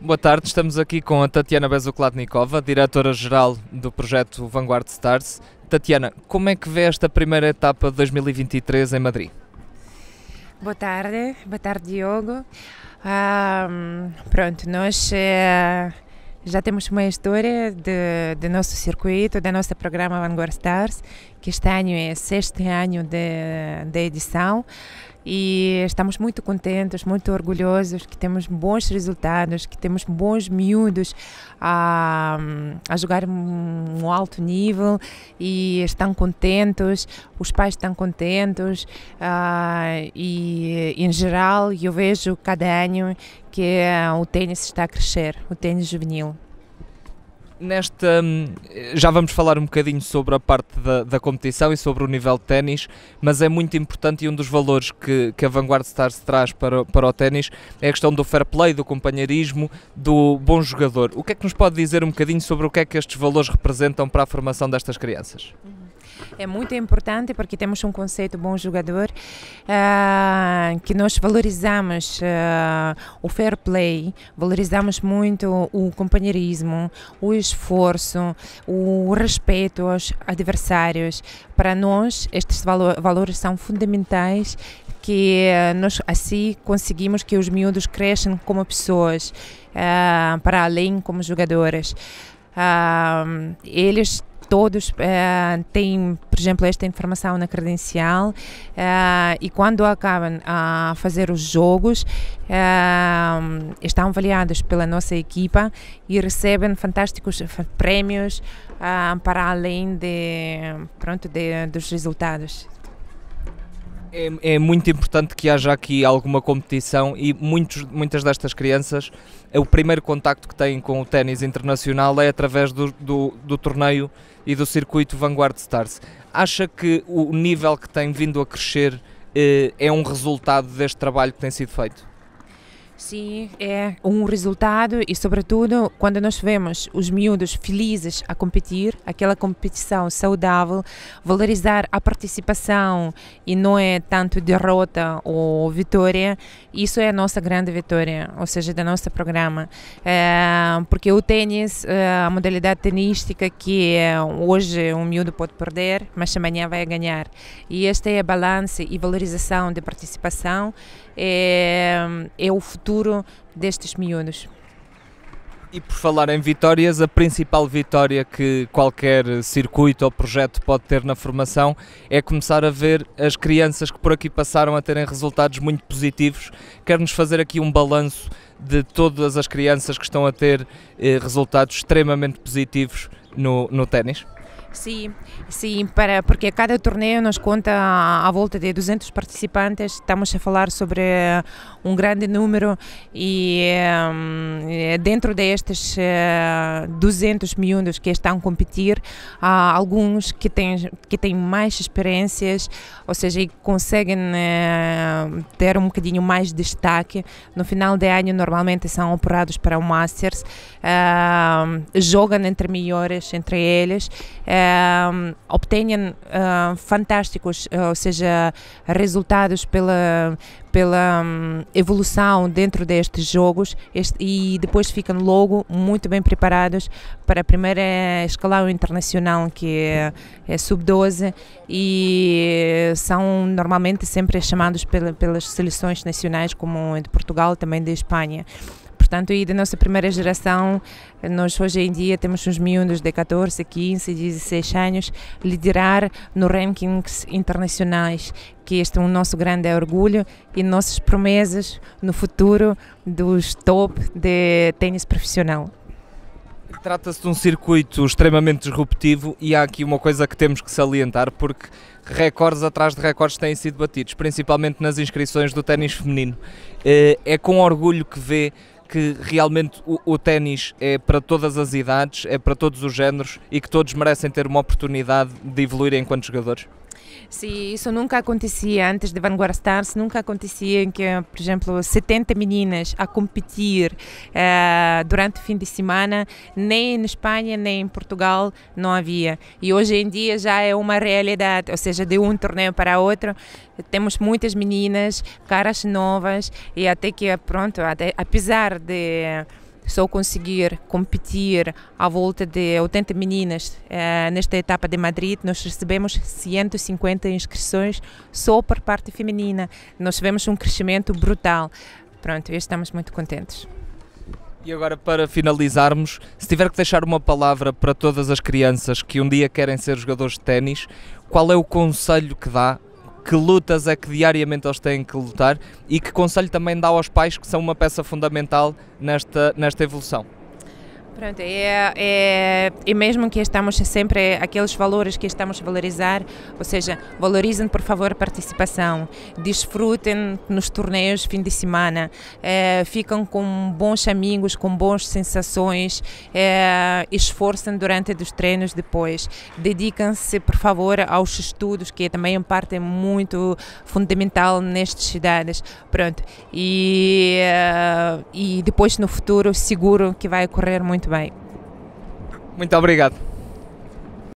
Boa tarde, estamos aqui com a Tatiana Bezoklatnikova, diretora-geral do projeto Vanguard Stars. Tatiana, como é que vê esta primeira etapa de 2023 em Madrid? Boa tarde, boa tarde Diogo. pronto, nós eh, já temos uma história de, do nosso circuito, do nosso programa Vanguard Stars que este ano é sexto ano de, de edição e estamos muito contentes, muito orgulhosos que temos bons resultados, que temos bons miúdos a, a jogar um alto nível e estão contentes, os pais estão contentes e em geral eu vejo cada ano que o tênis está a crescer, o tênis juvenil nesta. Hum, já vamos falar um bocadinho sobre a parte da, da competição e sobre o nível de ténis, mas é muito importante e um dos valores que, que a Vanguard Stars traz para, para o ténis é a questão do fair play, do companheirismo, do bom jogador. O que é que nos pode dizer um bocadinho sobre o que é que estes valores representam para a formação destas crianças? Uhum é muito importante porque temos um conceito bom jogador uh, que nós valorizamos uh, o fair play, valorizamos muito o companheirismo, o esforço, o respeito aos adversários. Para nós, estes valo valores são fundamentais que ah, nós assim conseguimos que os miúdos cresçam como pessoas, uh, para além como jogadores. Uh, eles todos eh, têm, por exemplo, esta informação na credencial eh, e quando acabam a fazer os jogos eh, estão avaliados pela nossa equipa e recebem fantásticos prémios ah, para além de, pronto, de, dos resultados. É, é, muito importante que haja aqui alguma competição e muitos, muitas destas crianças, o primeiro contacto que têm com o ténis internacional é através do, do, do, torneio e do circuito Vanguard Stars. Acha que o nível que tem vindo a crescer eh, é um resultado deste trabalho que tem sido feito? Sim, é um resultado e, sobretudo, quando nós vemos os miúdos felizes a competir, aquela competição saudável, valorizar a participação e não é tanto derrota ou vitória, isso é a nossa grande vitória, ou seja, do nosso programa. É, porque o tênis, é, a modalidade tenística que é, hoje um miúdo pode perder, mas amanhã vai ganhar. E esta é a balança e valorização de participação, é, é o futuro futuro destes miúdos. E por falar em vitórias, a principal vitória que qualquer circuito ou projeto pode ter na formação é começar a ver as crianças que por aqui passaram a terem resultados muito positivos. quer nos fazer aqui um balanço de todas as crianças que estão a ter eh, resultados extremamente positivos no, no ténis. Sim, sim, para, porque cada torneio nos conta à volta de 200 participantes, estamos a falar sobre um grande número e eh, dentro destes 200 eh, miúdos que estão a competir, há alguns que têm, que têm mais experiências, ou seja, conseguem eh, ter um bocadinho mais de destaque. No final de ano, normalmente são operados para o Masters, jogam entre melhores entre eles, obtêm ah, fantásticos, ou seja, resultados pela pela hum, evolução dentro destes jogos este, e depois ficam logo muito bem preparados para a primeira escalão internacional que é, é sub-12 e são normalmente sempre chamados pela, pelas seleções nacionais como de Portugal também de Espanha portanto, e da nossa primeira geração, nós hoje em dia temos uns miúdos de 14, 15, 16 anos, liderar no rankings internacionais, que este é o nosso grande orgulho e nossas promessas no futuro dos top de tênis profissional. Trata-se de um circuito extremamente disruptivo e há aqui uma coisa que temos que salientar, porque recordes atrás de recordes têm sido batidos, principalmente nas inscrições do ténis feminino. Eh, é com orgulho que vê que realmente o, o ténis é para todas as idades, é para todos os géneros e que todos merecem ter uma oportunidade de evoluir enquanto jogadores? Sim, isso nunca acontecia antes de Vanguard Stars, nunca acontecia que, por exemplo, 70 meninas a competir eh, durante o fim de semana, nem na Espanha, nem em Portugal não havia. E hoje em dia já é uma realidade, ou seja, de um torneio para outro, temos muitas meninas, caras novas, e até que, pronto, até, apesar de só conseguir competir à volta de 80 meninas eh, nesta etapa de Madrid, nós recebemos 150 inscrições só por parte feminina. Nós tivemos um crescimento brutal. Pronto, estamos muito contentes. E agora, para finalizarmos, se tiver que deixar uma palavra para todas as crianças que um dia querem ser jogadores de ténis, qual é o conselho que dá que lutas é que diariamente eles têm que lutar e que conselho também dá aos pais que são uma peça fundamental nesta, nesta evolução? Pronto, é, é, e mesmo que estamos sempre aqueles valores que estamos a valorizar, ou seja, valorizem por favor a participação, desfrutem nos torneios fim de semana, é, ficam com bons amigos, com boas sensações, é, esforcem durante os treinos depois, dedicam-se por favor aos estudos, que é também uma parte muito fundamental nestas cidades, pronto, e, é, e depois no futuro seguro que vai ocorrer muito muito bem. Muito obrigado.